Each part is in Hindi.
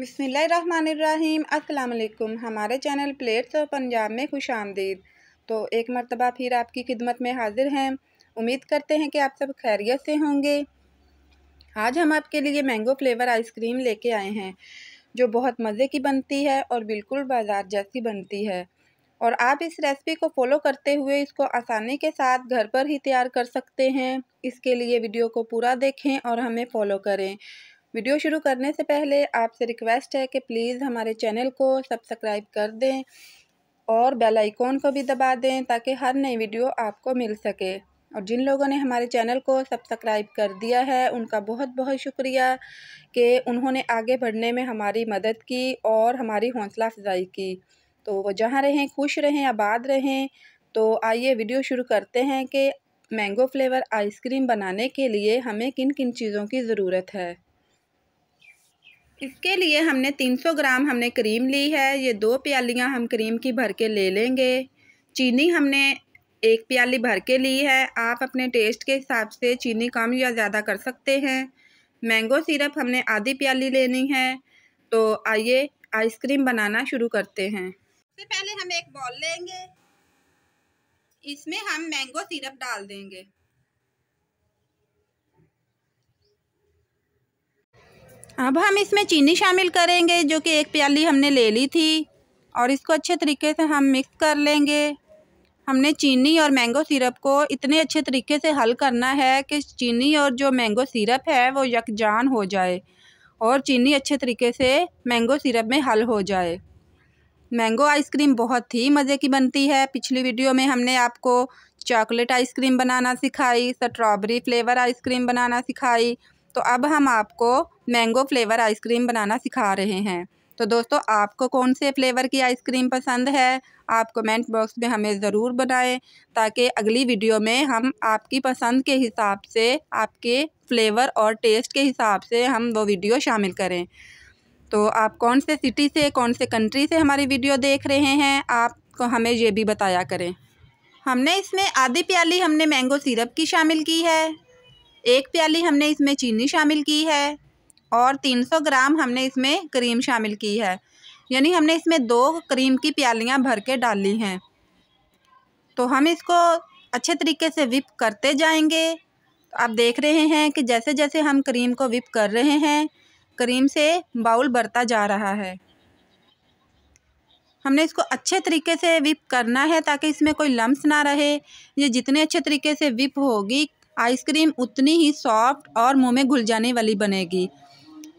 बिसमीम् अल्लाम हमारे चैनल प्लेट्स और पंजाब में खुश आमदीद तो एक मरतबा फिर आपकी खिदमत में हाजिर हैं उम्मीद करते हैं कि आप सब खैरियत से होंगे आज हम आपके लिए मैंगो फ्लेवर आइसक्रीम लेके आए हैं जो बहुत मज़े की बनती है और बिल्कुल बाज़ार जैसी बनती है और आप इस रेसिपी को फॉलो करते हुए इसको आसानी के साथ घर पर ही तैयार कर सकते हैं इसके लिए वीडियो को पूरा देखें और हमें फॉलो करें वीडियो शुरू करने से पहले आपसे रिक्वेस्ट है कि प्लीज़ हमारे चैनल को सब्सक्राइब कर दें और बेल आइकॉन को भी दबा दें ताकि हर नई वीडियो आपको मिल सके और जिन लोगों ने हमारे चैनल को सब्सक्राइब कर दिया है उनका बहुत बहुत शुक्रिया कि उन्होंने आगे बढ़ने में हमारी मदद की और हमारी हौसला अफजाई की तो वो जहाँ रहें खुश रहें आबाद रहें तो आइए वीडियो शुरू करते हैं कि मैंगो फ्लेवर आइसक्रीम बनाने के लिए हमें किन किन चीज़ों की ज़रूरत है इसके लिए हमने 300 ग्राम हमने क्रीम ली है ये दो प्यालियाँ हम क्रीम की भर के ले लेंगे चीनी हमने एक प्याली भर के ली है आप अपने टेस्ट के हिसाब से चीनी कम या ज़्यादा कर सकते हैं मैंगो सिरप हमने आधी प्याली लेनी है तो आइए आइसक्रीम बनाना शुरू करते हैं सबसे पहले हम एक बॉल लेंगे इसमें हम मैंगो सिरप डाल देंगे अब हम इसमें चीनी शामिल करेंगे जो कि एक प्याली हमने ले ली थी और इसको अच्छे तरीके से हम मिक्स कर लेंगे हमने चीनी और मैंगो सिरप को इतने अच्छे तरीके से हल करना है कि चीनी और जो मैंगो सिरप है वो यकजान हो जाए और चीनी अच्छे तरीके से मैंगो सिरप में हल हो जाए मैंगो आइसक्रीम बहुत ही मज़े की बनती है पिछली वीडियो में हमने आपको चॉकलेट आइसक्रीम बनाना सिखाई स्ट्रॉबेरी फ्लेवर आइसक्रीम बनाना सिखाई तो अब हम आपको मैंगो फ्लेवर आइसक्रीम बनाना सिखा रहे हैं तो दोस्तों आपको कौन से फ्लेवर की आइसक्रीम पसंद है आप कमेंट बॉक्स में हमें ज़रूर बताएं ताकि अगली वीडियो में हम आपकी पसंद के हिसाब से आपके फ्लेवर और टेस्ट के हिसाब से हम वो वीडियो शामिल करें तो आप कौन से सिटी से कौन से कंट्री से हमारी वीडियो देख रहे हैं आपको हमें ये भी बताया करें हमने इसमें आधी प्याली हमने मैंगो सिरप की शामिल की है एक प्याली हमने इसमें चीनी शामिल की है और 300 ग्राम हमने इसमें क्रीम शामिल की है यानी हमने इसमें दो क्रीम की प्यालियाँ भर के डाली हैं तो हम इसको अच्छे तरीके से विप करते जाएंगे आप देख रहे हैं कि जैसे जैसे हम क्रीम को विप कर रहे हैं क्रीम से बाउल बढ़ता जा रहा है हमने इसको अच्छे तरीके से विप करना है ताकि इसमें कोई लम्स ना रहे ये जितने अच्छे तरीके से विप होगी आइसक्रीम उतनी ही सॉफ्ट और मुंह में घुल जाने वाली बनेगी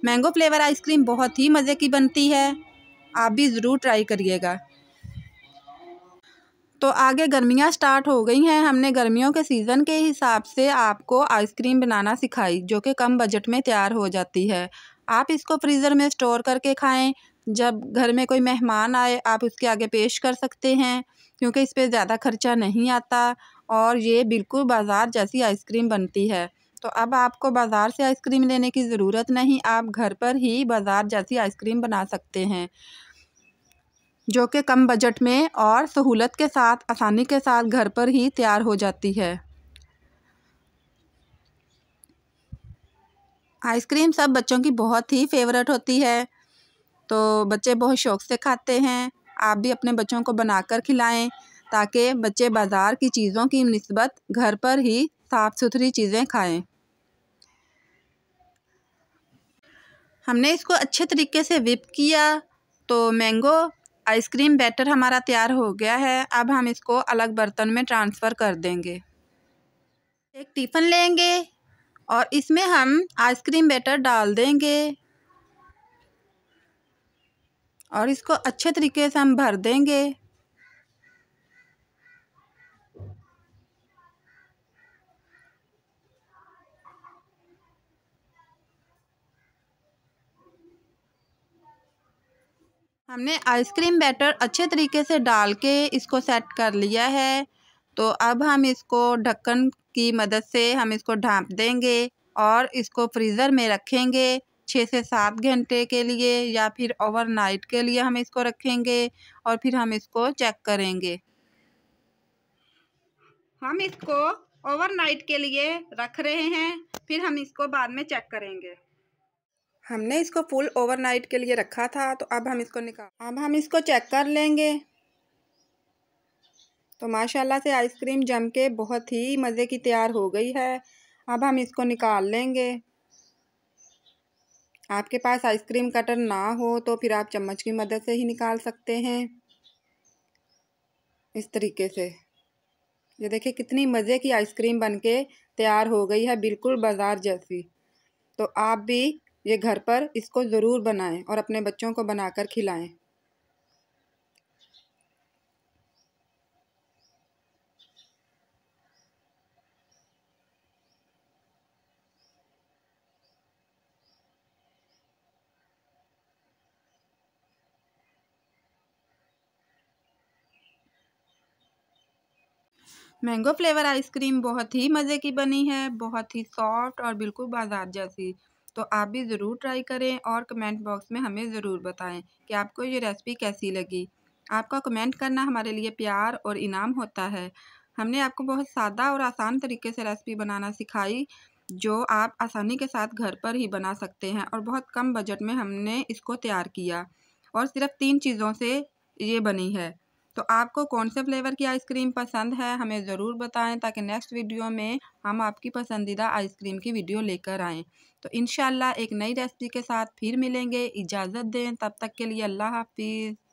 मैंगो फ्लेवर आइसक्रीम बहुत ही मज़े की बनती है आप भी ज़रूर ट्राई करिएगा तो आगे गर्मियाँ स्टार्ट हो गई हैं हमने गर्मियों के सीज़न के हिसाब से आपको आइसक्रीम बनाना सिखाई जो कि कम बजट में तैयार हो जाती है आप इसको फ्रीज़र में स्टोर करके खाएं जब घर में कोई मेहमान आए आप उसके आगे पेश कर सकते हैं क्योंकि इस पर ज़्यादा खर्चा नहीं आता और ये बिल्कुल बाज़ार जैसी आइसक्रीम बनती है तो अब आपको बाज़ार से आइसक्रीम लेने की ज़रूरत नहीं आप घर पर ही बाज़ार जैसी आइसक्रीम बना सकते हैं जो कि कम बजट में और सहूलत के साथ आसानी के साथ घर पर ही तैयार हो जाती है आइसक्रीम सब बच्चों की बहुत ही फेवरेट होती है तो बच्चे बहुत शौक़ से खाते हैं आप भी अपने बच्चों को बनाकर खिलाएं ताकि बच्चे बाज़ार की चीज़ों की नस्बत घर पर ही साफ़ सुथरी चीज़ें खाएं हमने इसको अच्छे तरीके से विप किया तो मैंगो आइसक्रीम बैटर हमारा तैयार हो गया है अब हम इसको अलग बर्तन में ट्रांसफ़र कर देंगे एक टिफ़न लेंगे और इसमें हम आइसक्रीम बैटर डाल देंगे और इसको अच्छे तरीके से हम भर देंगे हमने आइसक्रीम बैटर अच्छे तरीके से डाल के इसको सेट कर लिया है तो अब हम इसको ढक्कन की मदद से हम इसको ढाँप देंगे और इसको फ्रीज़र में रखेंगे छः से सात घंटे के लिए या फिर ओवरनाइट के लिए हम इसको रखेंगे और फिर हम इसको चेक करेंगे हम इसको ओवरनाइट के लिए रख रहे हैं फिर हम इसको बाद में चेक करेंगे हमने इसको फुल ओवरनाइट के लिए रखा था तो अब हम इसको निकाल अब हम इसको चेक कर लेंगे तो माशाल्लाह से आइसक्रीम जम के बहुत ही मज़े की तैयार हो गई है अब हम इसको निकाल लेंगे आपके पास आइसक्रीम कटर ना हो तो फिर आप चम्मच की मदद से ही निकाल सकते हैं इस तरीके से ये देखिए कितनी मज़े की आइसक्रीम बनके तैयार हो गई है बिल्कुल बाज़ार जैसी तो आप भी ये घर पर इसको ज़रूर बनाएं और अपने बच्चों को बनाकर खिलाएं मैंगो फ्लेवर आइसक्रीम बहुत ही मज़े की बनी है बहुत ही सॉफ्ट और बिल्कुल बाजार जैसी तो आप भी ज़रूर ट्राई करें और कमेंट बॉक्स में हमें ज़रूर बताएं कि आपको ये रेसिपी कैसी लगी आपका कमेंट करना हमारे लिए प्यार और इनाम होता है हमने आपको बहुत सादा और आसान तरीके से रेसिपी बनाना सिखाई जो आप आसानी के साथ घर पर ही बना सकते हैं और बहुत कम बजट में हमने इसको तैयार किया और सिर्फ तीन चीज़ों से ये बनी है तो आपको कौन से फ्लेवर की आइसक्रीम पसंद है हमें ज़रूर बताएं ताकि नेक्स्ट वीडियो में हम आपकी पसंदीदा आइसक्रीम की वीडियो लेकर आएँ तो इन एक नई रेसिपी के साथ फिर मिलेंगे इजाज़त दें तब तक के लिए अल्लाह हाफिज़